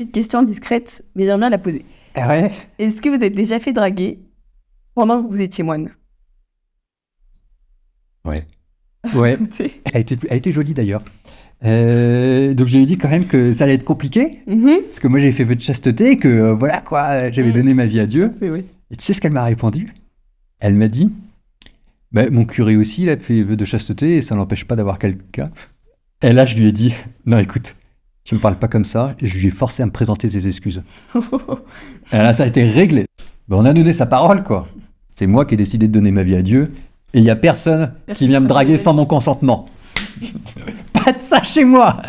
petite question discrète, mais j'aimerais bien la poser. Ah Est-ce que vous êtes déjà fait draguer pendant que vous étiez moine Ouais. Ouais. elle, était, elle jolie d'ailleurs. Euh, donc j'ai dit quand même que ça allait être compliqué, mhm. parce que moi j'ai fait vœu de chasteté, que euh, voilà quoi, j'avais mhm. donné ma vie à Dieu. Et tu sais ce qu'elle m'a répondu Elle m'a dit, bah, mon curé aussi, il a fait vœu de chasteté, et ça n'empêche pas d'avoir quelqu'un. Et là je lui ai dit, non écoute, tu me parle pas comme ça, et je lui ai forcé à me présenter ses excuses. là, ça a été réglé. Ben, on a donné sa parole, quoi. C'est moi qui ai décidé de donner ma vie à Dieu, et il n'y a personne qui vient me draguer sans mon consentement. pas de ça chez moi